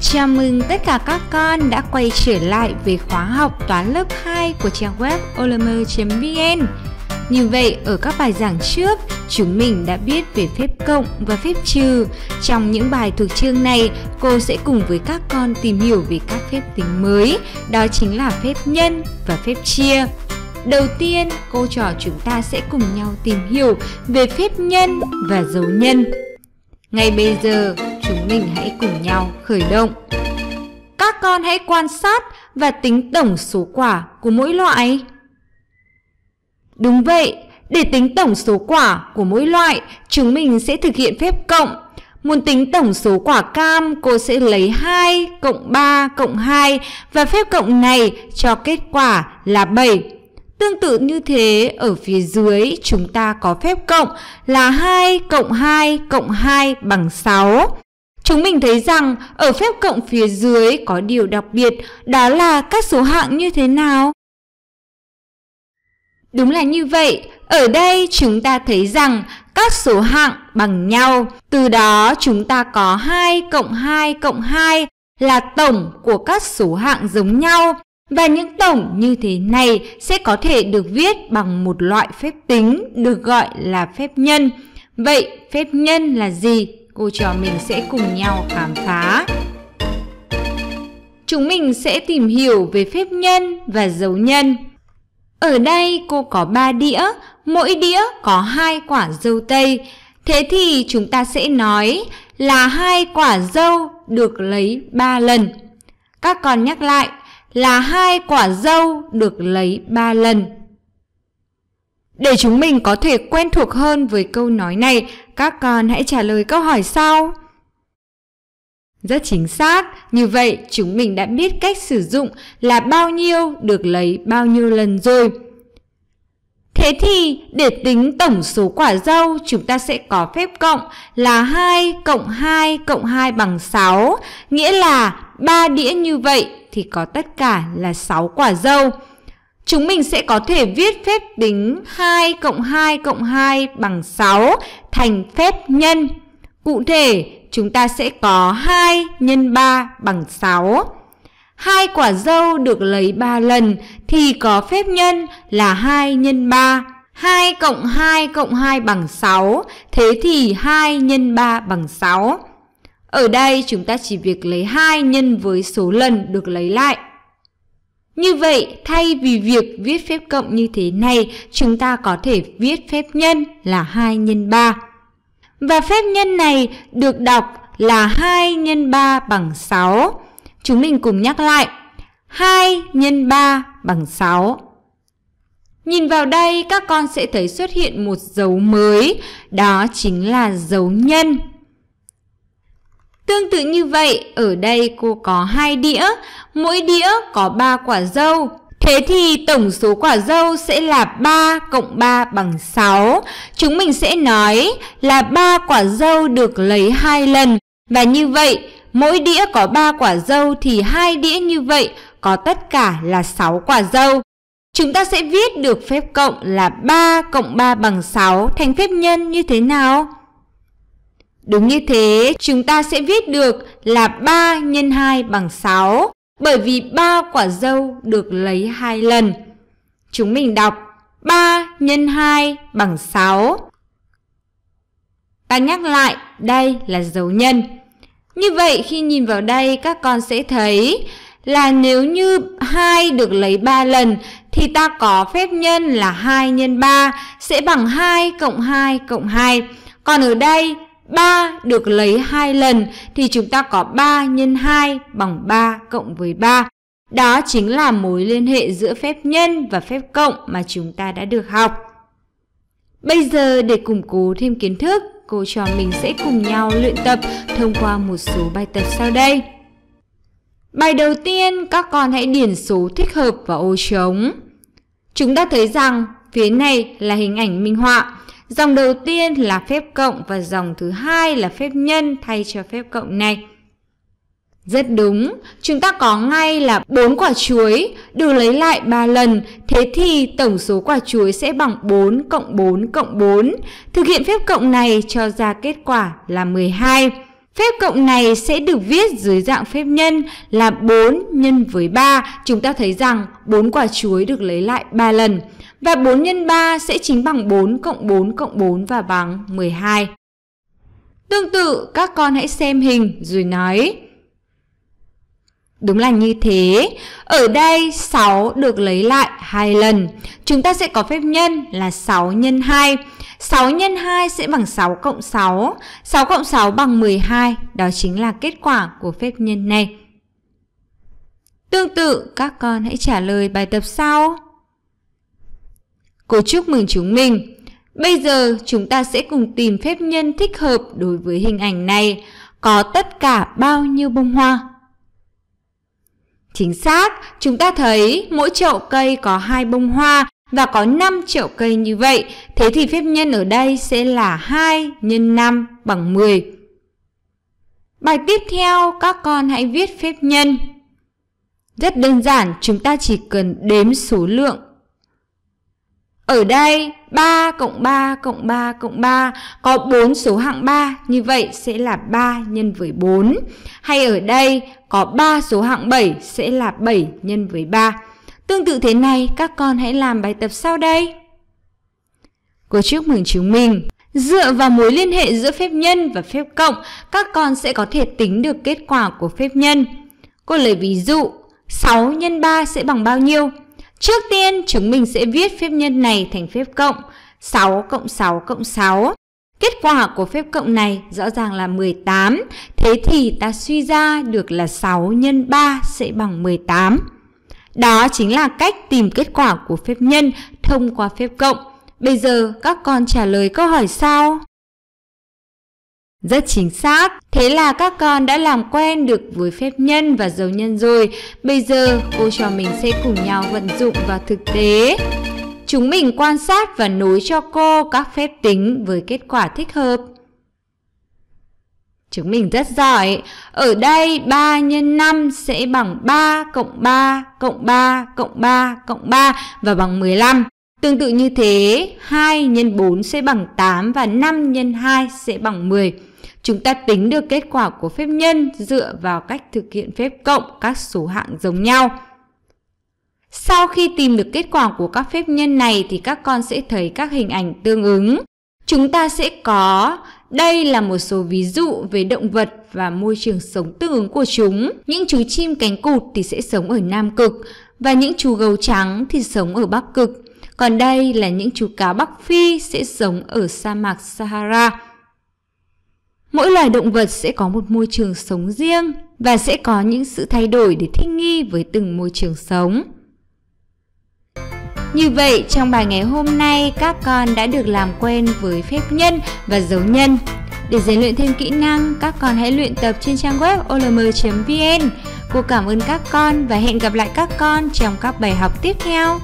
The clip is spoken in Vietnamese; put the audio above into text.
Chào mừng tất cả các con đã quay trở lại với khóa học toán lớp 2 của trang web olm.vn Như vậy, ở các bài giảng trước, chúng mình đã biết về phép cộng và phép trừ. Trong những bài thuộc chương này, cô sẽ cùng với các con tìm hiểu về các phép tính mới, đó chính là phép nhân và phép chia. Đầu tiên, cô trò chúng ta sẽ cùng nhau tìm hiểu về phép nhân và dấu nhân. Ngay bây giờ, chúng mình hãy cùng nhau khởi động. Các con hãy quan sát và tính tổng số quả của mỗi loại. Đúng vậy, để tính tổng số quả của mỗi loại, chúng mình sẽ thực hiện phép cộng. Muốn tính tổng số quả cam, cô sẽ lấy 2 cộng 3 cộng 2 và phép cộng này cho kết quả là 7. Tương tự như thế, ở phía dưới chúng ta có phép cộng là 2 cộng 2 cộng 2 bằng 6. Chúng mình thấy rằng ở phép cộng phía dưới có điều đặc biệt, đó là các số hạng như thế nào? Đúng là như vậy, ở đây chúng ta thấy rằng các số hạng bằng nhau, từ đó chúng ta có 2 cộng 2 cộng 2 là tổng của các số hạng giống nhau và những tổng như thế này sẽ có thể được viết bằng một loại phép tính được gọi là phép nhân. Vậy phép nhân là gì? cô trò mình sẽ cùng nhau khám phá. Chúng mình sẽ tìm hiểu về phép nhân và dấu nhân. Ở đây cô có 3 đĩa, mỗi đĩa có hai quả dâu tây. Thế thì chúng ta sẽ nói là hai quả dâu được lấy 3 lần. Các con nhắc lại là hai quả dâu được lấy 3 lần. Để chúng mình có thể quen thuộc hơn với câu nói này, các con hãy trả lời câu hỏi sau. Rất chính xác, như vậy chúng mình đã biết cách sử dụng là bao nhiêu được lấy bao nhiêu lần rồi. Thế thì để tính tổng số quả dâu chúng ta sẽ có phép cộng là 2 cộng 2 cộng 2 bằng 6, nghĩa là 3 đĩa như vậy thì có tất cả là 6 quả dâu. Chúng mình sẽ có thể viết phép tính 2 cộng 2 cộng 2 bằng 6 thành phép nhân. Cụ thể, chúng ta sẽ có 2 nhân 3 bằng 6. Hai quả dâu được lấy 3 lần thì có phép nhân là 2 nhân 3. 2 cộng 2 cộng 2 bằng 6, thế thì 2 nhân 3 bằng 6. Ở đây chúng ta chỉ việc lấy 2 nhân với số lần được lấy lại. Như vậy, thay vì việc viết phép cộng như thế này, chúng ta có thể viết phép nhân là 2 nhân 3. Và phép nhân này được đọc là 2 nhân 3 bằng 6. Chúng mình cùng nhắc lại. 2 nhân 3 bằng 6. Nhìn vào đây, các con sẽ thấy xuất hiện một dấu mới, đó chính là dấu nhân. Tương tự như vậy, ở đây cô có hai đĩa, mỗi đĩa có 3 quả dâu. Thế thì tổng số quả dâu sẽ là 3 cộng 3 bằng 6. Chúng mình sẽ nói là 3 quả dâu được lấy 2 lần. Và như vậy, mỗi đĩa có 3 quả dâu thì hai đĩa như vậy có tất cả là 6 quả dâu. Chúng ta sẽ viết được phép cộng là 3 cộng 3 bằng 6 thành phép nhân như thế nào? Đúng như thế, chúng ta sẽ viết được là 3 x 2 bằng 6, bởi vì 3 quả dâu được lấy 2 lần. Chúng mình đọc 3 x 2 bằng 6. Ta nhắc lại, đây là dấu nhân. Như vậy khi nhìn vào đây các con sẽ thấy là nếu như 2 được lấy 3 lần thì ta có phép nhân là 2 x 3 sẽ bằng 2 cộng 2 cộng 2. Còn ở đây 3 được lấy hai lần thì chúng ta có 3 nhân 2 bằng 3 cộng với 3. Đó chính là mối liên hệ giữa phép nhân và phép cộng mà chúng ta đã được học. Bây giờ để củng cố thêm kiến thức, cô trò mình sẽ cùng nhau luyện tập thông qua một số bài tập sau đây. Bài đầu tiên, các con hãy điền số thích hợp vào ô trống. Chúng ta thấy rằng phía này là hình ảnh minh họa, Dòng đầu tiên là phép cộng và dòng thứ hai là phép nhân thay cho phép cộng này. Rất đúng, chúng ta có ngay là 4 quả chuối, được lấy lại 3 lần, thế thì tổng số quả chuối sẽ bằng 4 cộng 4 cộng 4. Thực hiện phép cộng này cho ra kết quả là 12. Phép cộng này sẽ được viết dưới dạng phép nhân là 4 nhân với 3. Chúng ta thấy rằng 4 quả chuối được lấy lại 3 lần và 4 x 3 sẽ chính bằng 4 cộng 4 cộng 4 và bằng 12. Tương tự, các con hãy xem hình rồi nói. Đúng là như thế. Ở đây 6 được lấy lại hai lần. Chúng ta sẽ có phép nhân là 6 x 2. 6 x 2 sẽ bằng 6 cộng 6. 6 cộng 6 bằng 12. Đó chính là kết quả của phép nhân này. Tương tự, các con hãy trả lời bài tập sau. Cô chúc mừng chúng mình. Bây giờ chúng ta sẽ cùng tìm phép nhân thích hợp đối với hình ảnh này. Có tất cả bao nhiêu bông hoa? Chính xác, chúng ta thấy mỗi chậu cây có hai bông hoa và có 5 chậu cây như vậy. Thế thì phép nhân ở đây sẽ là 2 x 5 bằng 10. Bài tiếp theo các con hãy viết phép nhân. Rất đơn giản, chúng ta chỉ cần đếm số lượng ở đây 3 cộng 3 cộng 3 cộng 3 có 4 số hạng 3, như vậy sẽ là 3 nhân với 4. Hay ở đây có 3 số hạng 7 sẽ là 7 nhân với 3. Tương tự thế này, các con hãy làm bài tập sau đây. Cô chúc mừng chúng mình. Dựa vào mối liên hệ giữa phép nhân và phép cộng, các con sẽ có thể tính được kết quả của phép nhân. Cô lấy ví dụ, 6 x 3 sẽ bằng bao nhiêu? Trước tiên, chúng mình sẽ viết phép nhân này thành phép cộng 6 cộng 6 cộng 6. Kết quả của phép cộng này rõ ràng là 18, thế thì ta suy ra được là 6 nhân 3 sẽ bằng 18. Đó chính là cách tìm kết quả của phép nhân thông qua phép cộng. Bây giờ các con trả lời câu hỏi sau. Rất chính xác. Thế là các con đã làm quen được với phép nhân và dấu nhân rồi. Bây giờ cô trò mình sẽ cùng nhau vận dụng vào thực tế. Chúng mình quan sát và nối cho cô các phép tính với kết quả thích hợp. Chúng mình rất giỏi. Ở đây 3 x 5 sẽ bằng 3 cộng 3 cộng 3 cộng 3 cộng 3 và bằng 15. Tương tự như thế, 2 x 4 sẽ bằng 8 và 5 x 2 sẽ bằng 10. Chúng ta tính được kết quả của phép nhân dựa vào cách thực hiện phép cộng các số hạng giống nhau. Sau khi tìm được kết quả của các phép nhân này thì các con sẽ thấy các hình ảnh tương ứng. Chúng ta sẽ có đây là một số ví dụ về động vật và môi trường sống tương ứng của chúng. Những chú chim cánh cụt thì sẽ sống ở Nam Cực và những chú gấu trắng thì sống ở Bắc Cực. Còn đây là những chú cá Bắc Phi sẽ sống ở sa mạc Sahara. Mỗi loài động vật sẽ có một môi trường sống riêng và sẽ có những sự thay đổi để thích nghi với từng môi trường sống. Như vậy, trong bài ngày hôm nay, các con đã được làm quen với phép nhân và dấu nhân. Để rèn luyện thêm kỹ năng, các con hãy luyện tập trên trang web olm.vn. Cô cảm ơn các con và hẹn gặp lại các con trong các bài học tiếp theo.